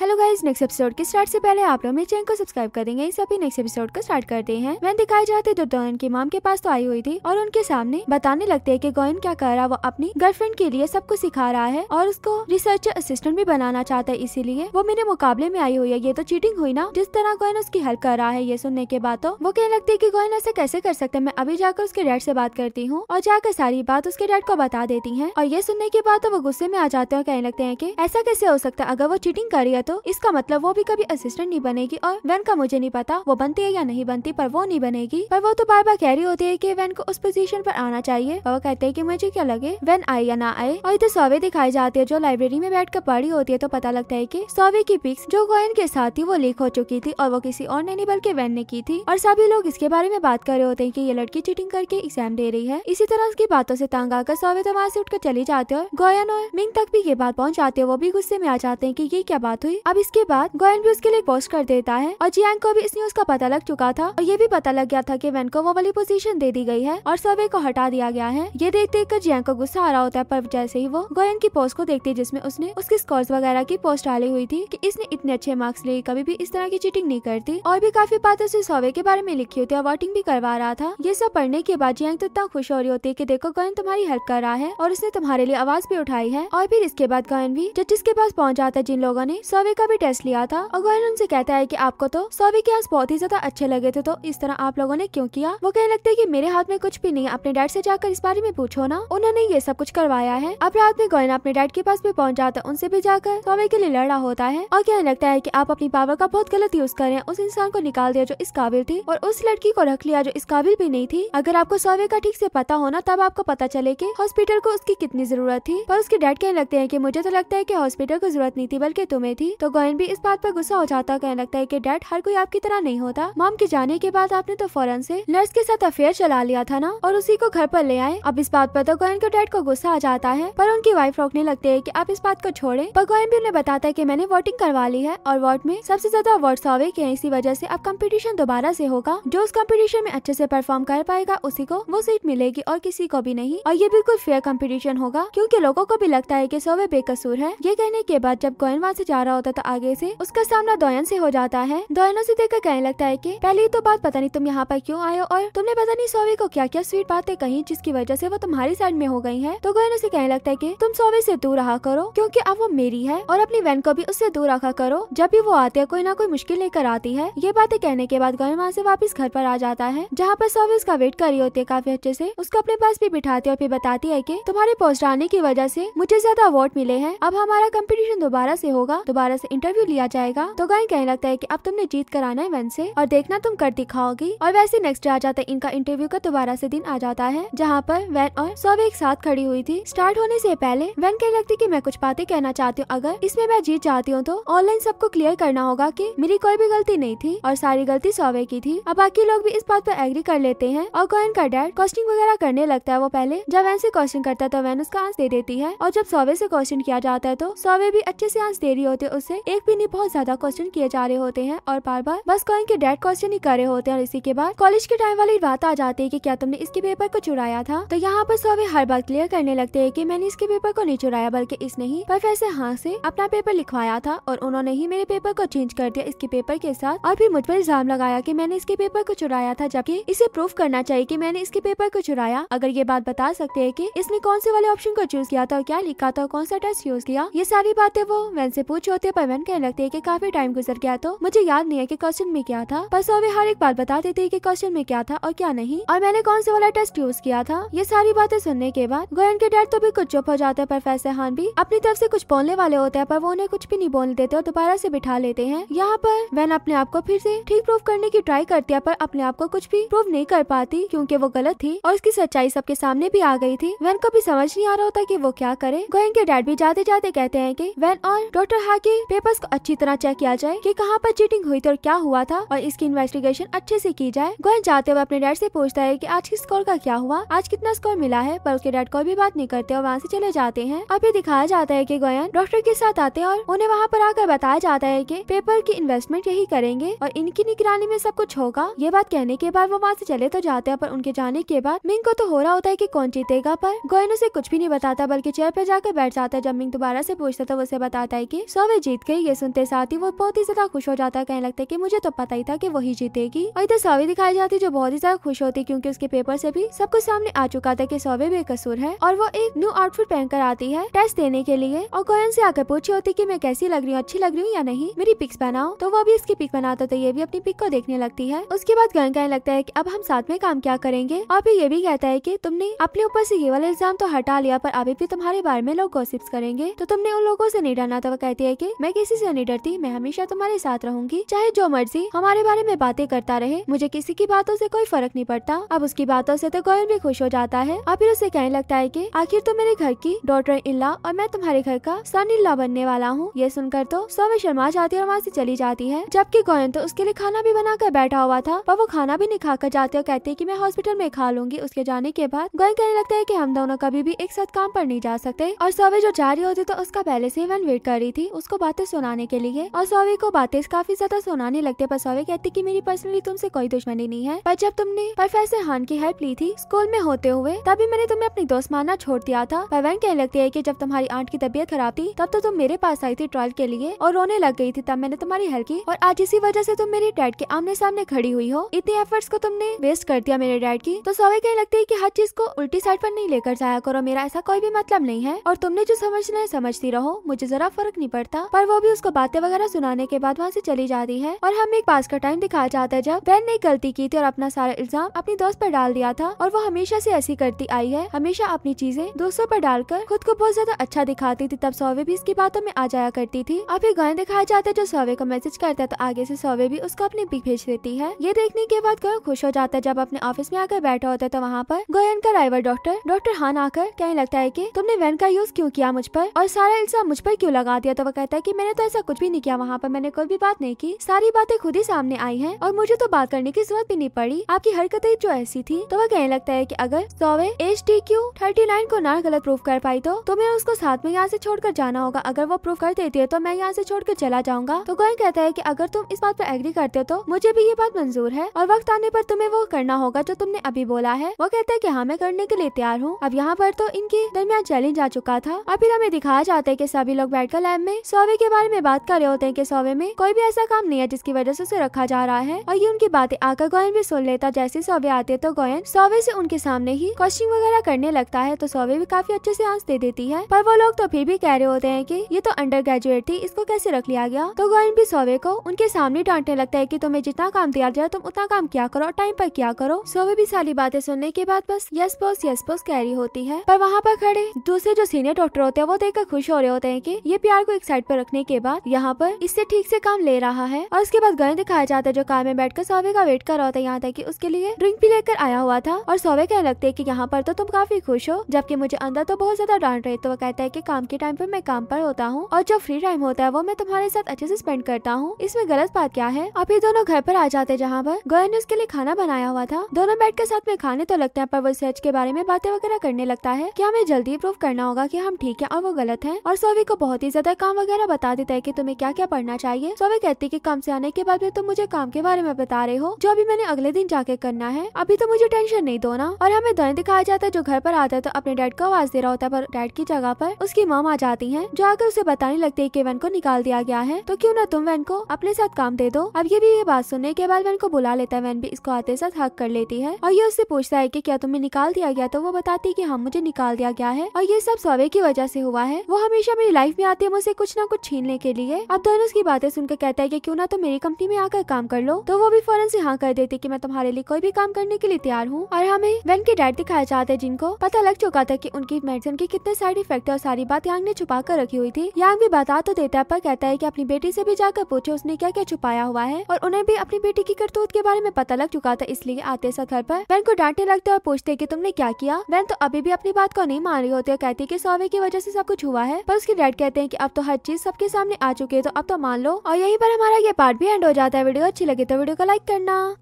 hello guys next episode के start से पहले आप लोग मेरे चैनल को सब्सक्राइब करेंगे इस अभी नेक्स्ट एपिसोड को स्टार्ट करते हैं मैं दिखाई जाती जो दोनों माम के पास तो आई हुई थी और उनके सामने बताने लगते हैं कि गोयन क्या कर रहा वो अपनी गर्लफ्रेंड के लिए सब कुछ सिखा रहा है और उसको रिसर्च असिस्टेंट भी बनाना चाहता है इसीलिए वो मेरे मुकाबले में आई हुई है ये तो चीटिंग हुई ना जिस तरह गोयन उसकी हेल्प कर रहा है ये सुनने के बाद तो वो कहने लगती है की गोयन ऐसे कैसे कर सकते मैं अभी जाकर उसके डैड से बात करती हूँ और जाकर सारी बात उसके डैड को बता देती है और ये सुनने के बाद तो वो गुस्से में आ जाते हैं कहने लगते हैं की ऐसा कैसे हो सकता है अगर वो चीटिंग कर रही है तो इसका मतलब वो भी कभी असिस्टेंट नहीं बनेगी और वैन का मुझे नहीं पता वो बनती है या नहीं बनती पर वो नहीं बनेगी पर वो तो बार बार कह रही होती है की वैन को उस पोजीशन पर आना चाहिए और वो कहते हैं की मुझे क्या लगे वैन आए या ना आए और इधर सौवे दिखाई जाती है जो लाइब्रेरी में बैठ कर पढ़ी होती है तो पता लगता है की सौवे की पिक्स जो गोयन के साथ थी वो लीक हो चुकी थी और वो किसी और ने नहीं बल्कि वैन ने की थी और सभी लोग इसके बारे में बात कर रहे होते हैं की ये लड़की चीटिंग करके एग्जाम दे रही है इसी तरह उसकी बातों से तंग आकर सौवे तो वहाँ से उठकर चली जाती है और गोयन और मिंग तक भी ये बात पहुँच जाती है वो भी गुस्से में आ जाते हैं की ये क्या बात हुई अब इसके बाद गोयन भी उसके लिए पोस्ट कर देता है और जियांग को भी इस न्यूज का पता लग चुका था और ये भी पता लग गया था की वैन को वो वाली पोजिशन दे दी गई है और सर्वे को हटा दिया गया है ये देख देख कर जियांग को गुस्सा आ रहा होता है पर जैसे ही वो गोयन की पोस्ट को देखती है जिसमे उसने उसके स्कोर्स वगैरह की पोस्ट डाली हुई थी की इसने इतने अच्छे मार्क्स लिए कभी भी इस तरह की चीटिंग नहीं करती और भी काफी बात उसे सर्वे के बारे में लिखी होती है वोटिंग भी करवा रहा था ये सब पढ़ने के बाद जियांग तो इतना खुश हो रही होती है की देखो गोयन तुम्हारी हेल्प कर रहा है और उसने तुम्हारे लिए आवाज भी उठाई है और फिर इसके बाद गोयन भी जजिस के पास पहुंच जाता है जिन लोगों ने सर्वे सौवे का भी टेस्ट लिया था और गोयल उनसे कहता है की आपको तो सौवे के आज बहुत ही ज्यादा अच्छे लगे थे तो इस तरह आप लोगों ने क्यूँ किया वो कहने लगते है की मेरे हाथ में कुछ भी नहीं अपने डैड से जाकर इस बारे में पूछो ना उन्होंने ये सब कुछ करवाया है अब रात में गोयल अपने डैड के पास भी पहुँच जाता है उनसे भी जाकर सौवे के लिए लड़ा होता है और कहने लगता है की आप अपनी पावर का बहुत गलत यूज करें उस इंसान को निकाल दिया जो इस काबिल थी और उस लड़की को रख लिया जो इस काबिल भी नहीं थी अगर आपको सर्वे का ठीक से पता होना तब आपको पता चले कि हॉस्पिटल को उसकी कितनी जरूरत थी पर उसके डैड कहने लगते हैं कि मुझे तो लगता है कि हॉस्पिटल को जरूरत नहीं थी बल्कि तुम्हें थी तो गोयन भी इस बात पर गुस्सा हो जाता कहने लगता है की डैड हर कोई आपकी तरह नहीं होता मॉम के जाने के बाद आपने तो फौरन से नर्स के साथ अफेयर चला लिया था ना और उसी को घर पर ले आए अब इस बात पर तो गोयन के डैड को गुस्सा आ जाता है पर उनकी वाइफ रोकने लगते है की आप इस बात को छोड़े पर गोयन भी उन्हें बताता है की मैंने वोटिंग करवा ली है और वोट में सबसे ज्यादा वोट सौवे के इसी वजह ऐसी अब कम्पिटिशन दोबारा ऐसी होगा जो उस कम्पिटिशन में अच्छे ऐसी परफॉर्म कर पाएगा उसी को वो सीट मिलेगी और किसी को भी नहीं और ये बिल्कुल फेयर कम्पिटिशन होगा क्यूँकी लोगों को भी लगता है की सौवे बेकसूर है ये कहने के बाद जब गोयन वहाँ ऐसी जा रहा होता होता था आगे से उसका सामना दोयन से हो जाता है दोयन से देखकर कहने लगता है कि पहली तो बात पता नहीं तुम यहाँ पर क्यों आए हो और तुमने पता नहीं सोवे को क्या क्या स्वीट बातें कही जिसकी वजह से वो तुम्हारी साइड में हो गई है तो गोयन उसे कहने लगता है की तुम सोवे ऐसी दूर रहा करो क्यूँकी अब वो मेरी है और अपनी वैन को भी उससे दूर रखा करो जब भी वो आते है कोई ना कोई मुश्किल लेकर आती है ये बातें कहने के बाद गोयन वहाँ ऐसी वापिस घर आरोप आ जाता है जहाँ पर सोवे उसका वेट कर रही होती है काफी अच्छे ऐसी उसको अपने पास भी बिठाती है और फिर बताती है की तुम्हारे पोस्ट आने की वजह ऐसी मुझे ज्यादा अवार्ड मिले हैं अब हमारा कम्पिटिशन दोबारा से होगा दोबारा दोबारा से इंटरव्यू लिया जाएगा तो गाय कहने लगता है की अब तुमने जीत कर आना है वन से और देखना तुम कर दिखाओगी और वैसे नेक्स्ट डे आ जाता है इनका इंटरव्यू का दोबारा से दिन आ जाता है जहाँ पर वैन और सब एक साथ खड़ी हुई थी स्टार्ट होने से पहले वैन कहने लगती की मैं कुछ बातें कहना चाहती हूँ अगर इसमें मैं जीत जाती हूँ तो ऑनलाइन सबको क्लियर करना होगा की मेरी कोई भी गलती नहीं थी और सारी गलती सोवे की थी अब बाकी लोग भी इस बात पर एग्री कर लेते हैं और गोयन का डैड कॉस्टिंग वगैरह करने लगता है वो पहले जब वैन से क्वेश्चन करता है तो वैन उसका आंस दे देती है और जब सोवे से क्वेश्चन किया जाता है तो सोवे भी अच्छे से आंस दे रही होती है उससे एक भी नहीं बहुत ज्यादा क्वेश्चन किए जा रहे होते हैं और बार बार बस कॉइन के डेड क्वेश्चन ही कर रहे होते हैं और इसी के बाद कॉलेज के टाइम वाली बात आ जाती है की क्या तुमने इसके पेपर को चुराया था तो यहाँ पर सोवे हर बात क्लियर करने लगते है की मैंने इसके पेपर को नहीं चुराया बल्कि इसने ही प्रोफेसर हाँ से अपना पेपर लिखवाया था और उन्होंने ही मेरे पेपर को चेंज कर दिया इसके पेपर के साथ और फिर मुझ पर इल्जाम लगाया की मैंने इसके पेपर को चुराया था जबकि इसे प्रूफ करना चाहिए की मैंने इसके पेपर को चुराया अगर ये बात बता सकते हैं की इसने कौन से वाले ऑप्शन को चूज किया था और क्या लिखा था और कौन सा टेस्ट यूज किया ये सारी बातें वो मैं पूछ होते लगते पवन कहने लगते है की काफी टाइम गुजर गया तो मुझे याद नहीं है की क्वेश्चन में क्या था बस और वे हर एक बात बता देते हैं की क्वेश्चन में क्या था और क्या नहीं और मैंने कौन सा वाला टेस्ट यूज किया था ये सारी बातें सुनने के बाद गोयन के डैड तो भी कुछ चुप हो जाते हैं प्रोफेसर हान भी अपनी तरफ से कुछ बोलने वाले होते हैं पर वो उन्हें कुछ भी नहीं बोलने देते और दोबारा से बिठा लेते हैं यहाँ पर वैन अपने आप को फिर से ठीक प्रूफ करने की ट्राई करती है पर अपने आप को कुछ भी प्रूव नहीं कर पाती क्यूँकी वो गलत थी और उसकी सच्चाई सबके सामने भी आ गई थी वैन को भी समझ नहीं आ रहा होता की वो क्या करे गोयन के डैड भी जाते जाते कहते हैं की वैन और डॉक्टर हाकि की पेपर्स को अच्छी तरह चेक किया जाए कि कहां पर चीटिंग हुई थी और क्या हुआ था और इसकी इन्वेस्टिगेशन अच्छे से की जाए गोयन जाते हुए अपने डैड से पूछता है कि आज की स्कोर का क्या हुआ आज कितना स्कोर मिला है पर उसके डैड कोई भी बात नहीं करते और वहाँ से चले जाते हैं अभी दिखाया जाता है की गोयन डॉक्टर के साथ आते हैं और उन्हें वहाँ पर आकर बताया जाता है की पेपर की इन्वेस्टमेंट यही करेंगे और इनकी निगरानी में सब कुछ होगा ये बात कहने के बाद वो वहाँ से चले तो जाते हैं पर उनके जाने के बाद मिंग को तो हो रहा होता है की कौन जीतेगा पर गोयन उसे कुछ भी नहीं बताता बल्कि चेयर पर जाकर बैठ जाता है जब मिंग दोबारा से पूछता तो उसे बताता है की सौ जीत गई ये सुनते साथ ही वो बहुत ही ज्यादा खुश हो जाता है कहने लगता है की मुझे तो पता ही था की वही जीतेगी और इधर सौवे दिखाई जाती जो बहुत ही ज्यादा खुश होती क्यूँकी उसके पेपर से भी सबको सामने आ चुका था की सौवे बेकसूर है और वो एक न्यू आउटफिट पहनकर आती है टेस्ट देने के लिए और गोयन से आकर पूछी होती की मैं कैसी लग रही हूँ अच्छी लग रही हूँ या नहीं मेरी पिक्स बनाओ तो वो भी इसकी पिक बनाता तो ये भी अपनी पिक को देखने लगती है उसके बाद गोयन कहने लगता है की अब हम साथ में काम क्या करेंगे और फिर ये भी कहता है की तुमने अपने ऊपर ऐसी ये वाला एग्जाम तो हटा लिया पर अभी भी तुम्हारे बारे में लोग गॉसिप्स करेंगे तो तुमने उन लोगों से नहीं डरना था वो कहती है की मैं किसी से नहीं डरती मैं हमेशा तुम्हारे साथ रहूंगी चाहे जो मर्जी हमारे बारे में बातें करता रहे मुझे किसी की बातों से कोई फर्क नहीं पड़ता अब उसकी बातों से तो गोयल भी खुश हो जाता है और फिर उसे कहने लगता है की आखिर तो मेरे घर की डॉटर इल्ला और मैं तुम्हारे घर का सन इल्ला बनने वाला हूँ ये सुनकर तो सोवे शर्मा जाती और वहाँ ऐसी चली जाती है जबकि गोयन तो उसके लिए खाना भी बनाकर बैठा हुआ था पर वो खाना भी नहीं खाकर जाते और कहते की मैं हॉस्पिटल में खा लूंगी उसके जाने के बाद गोयन कहने लगता है की हम दोनों कभी भी एक साथ काम पर नहीं जा सकते और सोवे जो जा रही होती तो उसका पहले से वन वेट कर रही थी उसको बातें सुनाने के लिए और सौवे को बातें काफी ज्यादा सुनाने लगते पर सौवे कहती की मेरी पर्सनली तुमसे कोई दुश्मनी नहीं है पर जब तुमने प्रोफेसर हान की हेल्प ली थी स्कूल में होते हुए तभी मैंने तुम्हें अपनी दोस्त मानना छोड़ दिया था पवन कहने लगती है की जब तुम्हारी आंट की तबीयत खराब थी तब तो तुम मेरे पास आई थी ट्रायल के लिए और रोने लग गई थी तब मैंने तुम्हारी हेल्प की और आज इसी वजह से तुम मेरे डैड के आमने सामने खड़ी हुई हो इतने एफर्ट्स को तुमने वेस्ट कर दिया मेरे डैड की तो सौवे कहने लगती है की हर चीज को उल्टी साइड पर नहीं लेकर जाया करो मेरा ऐसा कोई भी मतलब नहीं है और तुमने जो समझना है समझती रहो मुझे जरा फर्क नहीं पड़ता पर वो भी उसको बातें वगैरह सुनाने के बाद वहाँ से चली जाती है और हमें एक पास का टाइम दिखाया जाता है जब वैन ने गलती की थी और अपना सारा इल्जाम अपनी दोस्त पर डाल दिया था और वो हमेशा से ऐसी करती आई है हमेशा अपनी चीजें दोस्तों पर डालकर खुद को बहुत ज्यादा अच्छा दिखाती थी तब सौवे भी इसकी बातों में आ जाया करती थी अब फिर गोयन दिखाया जाता है जो सौवे को मैसेज करता है तो आगे से सौवे भी उसको अपनी पिक भेज देती है ये देखने के बाद गोयन खुश हो जाता है जब अपने ऑफिस में आकर बैठा होता है तो वहाँ पर गोयन का ड्राइवर डॉक्टर डॉक्टर हान आकर कहने लगता है की तुमने वैन का यूज क्यूँ किया मुझ पर और सारा इल्जाम मुझ पर क्यूँ लगा दिया तो वो कहता है कि मैंने तो ऐसा कुछ भी नहीं किया वहाँ पर मैंने कोई भी बात नहीं की सारी बातें खुद ही सामने आई है और मुझे तो बात करने की जरूरत भी नहीं पड़ी आपकी हरकतें जो ऐसी थी तो वह कहने लगता है की अगर सोवे H T Q thirty nine को ना गलत प्रूफ कर पाई तो, तो मैं उसको साथ में यहाँ छोड़ कर जाना होगा अगर वो प्रूफ कर देती है तो मैं यहाँ छोड़ कर चला जाऊंगा तो गोयन कहता है की अगर तुम इस बात आरोप एग्री करते हो तो मुझे भी ये बात मंजूर है और वक्त आने आरोप तुम्हें वो करना होगा जो तुमने अभी बोला है वो कहता है की हाँ मैं करने के लिए तैयार हूँ अब यहाँ पर तो इनके दरमियान चैलेंज आ चुका था और फिर हमें दिखाया जाता है की सभी लोग बैठकर लैब में सौ सौवे के बारे में बात कर रहे होते हैं कि सौवे में कोई भी ऐसा काम नहीं है जिसकी वजह से उसे रखा जा रहा है और ये उनकी बातें आकर गोयन भी सुन लेता जैसे सौवे आते तो गोयन सौवे से उनके सामने ही क्वेश्चन वगैरह करने लगता है तो सौवे भी काफी अच्छे से आंस दे देती है पर वो लोग तो फिर भी कह रहे होते हैं की ये तो अंडर ग्रेजुएट थी इसको कैसे रख लिया गया तो गोयन भी सौवे को उनके सामने डांटने लगता है की तुम्हें जितना काम दिया जाए तुम उतना काम क्या करो टाइम पर क्या करो सौवे भी सारी बातें सुनने के बाद बस यस बोस यस बोस कह रही होती है पर वहाँ पर खड़े दूसरे जो सीनियर डॉक्टर होते हैं वो देखकर खुश हो रहे होते हैं की ये प्यार को एक साइड पर रखने के बाद यहाँ पर इससे ठीक से काम ले रहा है और उसके बाद गणेश दिखाया जाता है जो कार में बैठकर सौवे का वेट कर रहा था यहाँ तक की उसके लिए ड्रिंक भी लेकर आया हुआ था और सौवे कहने लगते है की यहाँ पर तो तुम काफी खुश हो जबकि मुझे अंदर तो बहुत ज्यादा डांट रहे तो वो कहता है की काम के टाइम पर मैं काम पर होता हूँ और जो फ्री टाइम होता है वो मैं तुम्हारे साथ अच्छे से स्पेंड करता हूँ इसमें गलत बात क्या है आप ये दोनों घर पर आ जाते जहाँ पर गोयन ने उसके लिए खाना बनाया हुआ था दोनों बैठ के साथ में खाने तो लगते हैं पर वो सच के बारे में बातें वगैरह करने लगता है कि हमें जल्दी प्रूव करना होगा कि हम ठीक है और वो गलत है और सोवी को बहुत ही ज्यादा काम वगैरह वगैरह बता देता है की तुम्हें क्या क्या पढ़ना चाहिए सोवे तो कहती है की काम से आने के बाद में तुम मुझे काम के बारे में बता रहे हो जो अभी मैंने अगले दिन जाके करना है अभी तो मुझे टेंशन नहीं दो ना और हमें धन दिखाया जाता है जो घर पर आता है तो अपने डैड को आवाज दे रहा होता है पर डैड की जगह पर उसकी माम आ जाती है जो आकर उसे बताने लगती है की वैन को निकाल दिया गया है तो क्यूँ ना तुम वैन को अपने साथ काम दे दो अब ये भी ये बात सुनने के बाद वैन को बुला लेता है वैन भी इसको आते साथ हक कर लेती है और ये उससे पूछता है की क्या तुम्हें निकाल दिया गया तो वो बताती है की हम हाँ, मुझे निकाल दिया गया है और ये सब सोवे की वजह से हुआ है वो हमेशा मेरी लाइफ में आती है मुझसे कुछ ना कुछ कुछ छीनने के लिए अब धनुष तो की बातें सुनकर कहता है की क्यूँ ना तो मेरी कंपनी में आकर काम कर लो तो वो भी फौरन से हाँ कर देती की मैं तुम्हारे लिए कोई भी काम करने के लिए तैयार हूँ और हमें वैन के डैड दिखाया जाते है जिनको पता लग चुका था की उनकी मेडिसिन के कितने साइड इफेक्ट और सारी बात यांग ने छुपा कर रखी हुई थी यांग भी बता तो देता है पर कहता है की अपनी बेटी से भी जाकर पूछे उसने क्या क्या छुपाया हुआ है और उन्हें भी अपनी बेटी की करतूत के बारे में पता लग चुका था इसलिए आते सा घर पर वैन को डांटने लगते और पूछते की तुमने क्या किया वैन तो अभी भी अपनी बात को नहीं मान रही होती और कहती है की सौवे की वजह ऐसी सब कुछ हुआ है पर उसके डैड कहते हैं की अब तो हर चीज सबके सामने आ चुके हैं तो अब तो मान लो और यहीं पर हमारा ये पार्ट भी एंड हो जाता है वीडियो अच्छी लगी तो वीडियो को लाइक करना